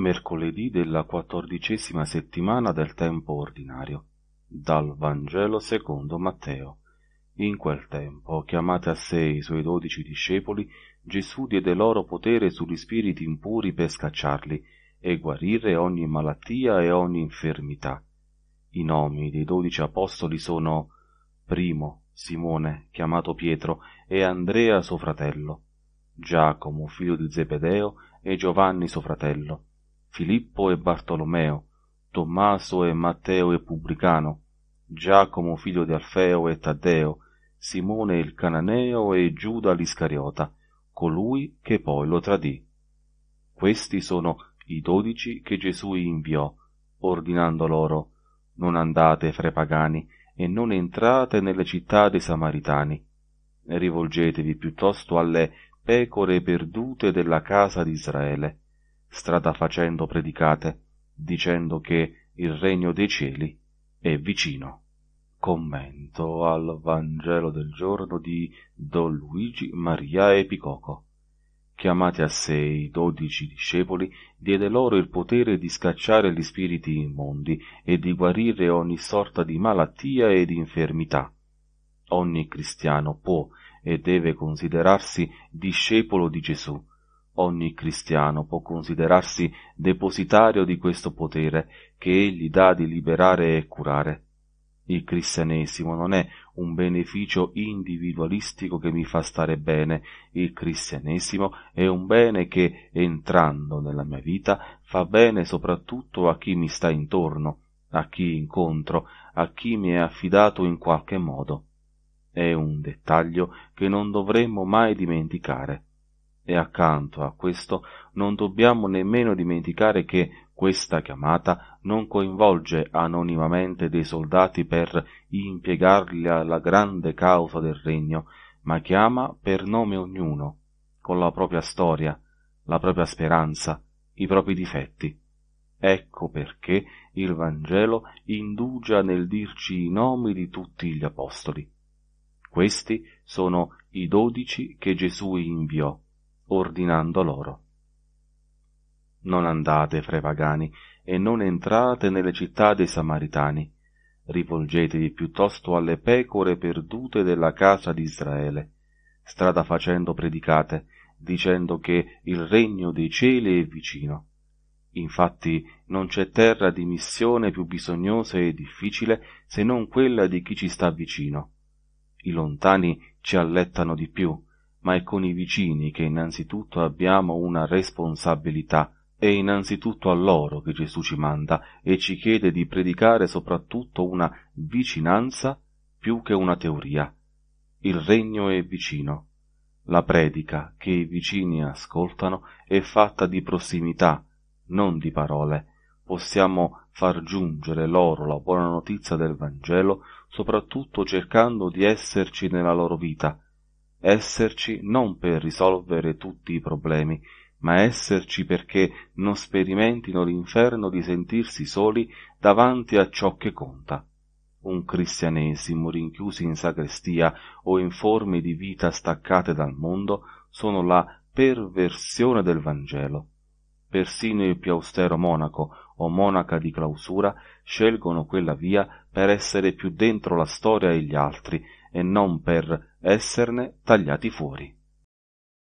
Mercoledì della quattordicesima settimana del tempo ordinario, dal Vangelo secondo Matteo. In quel tempo, chiamate a sé i suoi dodici discepoli, Gesù diede loro potere sugli spiriti impuri per scacciarli e guarire ogni malattia e ogni infermità. I nomi dei dodici apostoli sono primo Simone, chiamato Pietro, e Andrea suo fratello, Giacomo, figlio di Zebedeo, e Giovanni suo fratello, Filippo e Bartolomeo, Tommaso e Matteo e Pubblicano, Giacomo figlio di Alfeo e Taddeo, Simone il Cananeo e Giuda l'Iscariota, colui che poi lo tradì. Questi sono i dodici che Gesù inviò, ordinando loro non andate fra i pagani e non entrate nelle città dei samaritani. Rivolgetevi piuttosto alle pecore perdute della casa di Israele strada facendo predicate, dicendo che il regno dei cieli è vicino. Commento al Vangelo del giorno di Don Luigi Maria Epicoco. Chiamati a sé i dodici discepoli, diede loro il potere di scacciare gli spiriti immondi e di guarire ogni sorta di malattia e di infermità. Ogni cristiano può e deve considerarsi discepolo di Gesù, Ogni cristiano può considerarsi depositario di questo potere che egli dà di liberare e curare. Il cristianesimo non è un beneficio individualistico che mi fa stare bene, il cristianesimo è un bene che, entrando nella mia vita, fa bene soprattutto a chi mi sta intorno, a chi incontro, a chi mi è affidato in qualche modo. È un dettaglio che non dovremmo mai dimenticare. E accanto a questo non dobbiamo nemmeno dimenticare che questa chiamata non coinvolge anonimamente dei soldati per impiegarli alla grande causa del regno, ma chiama per nome ognuno, con la propria storia, la propria speranza, i propri difetti. Ecco perché il Vangelo indugia nel dirci i nomi di tutti gli apostoli. Questi sono i dodici che Gesù inviò ordinando loro non andate fra i pagani e non entrate nelle città dei samaritani rivolgetevi piuttosto alle pecore perdute della casa di Israele strada facendo predicate dicendo che il regno dei cieli è vicino infatti non c'è terra di missione più bisognosa e difficile se non quella di chi ci sta vicino i lontani ci allettano di più ma è con i vicini che innanzitutto abbiamo una responsabilità. È innanzitutto a loro che Gesù ci manda e ci chiede di predicare soprattutto una vicinanza più che una teoria. Il regno è vicino. La predica che i vicini ascoltano è fatta di prossimità, non di parole. Possiamo far giungere loro la buona notizia del Vangelo soprattutto cercando di esserci nella loro vita, esserci non per risolvere tutti i problemi, ma esserci perché non sperimentino l'inferno di sentirsi soli davanti a ciò che conta. Un cristianesimo rinchiusi in sagrestia o in forme di vita staccate dal mondo sono la perversione del Vangelo. Persino il più austero monaco o monaca di clausura scelgono quella via per essere più dentro la storia e gli altri e non per esserne tagliati fuori.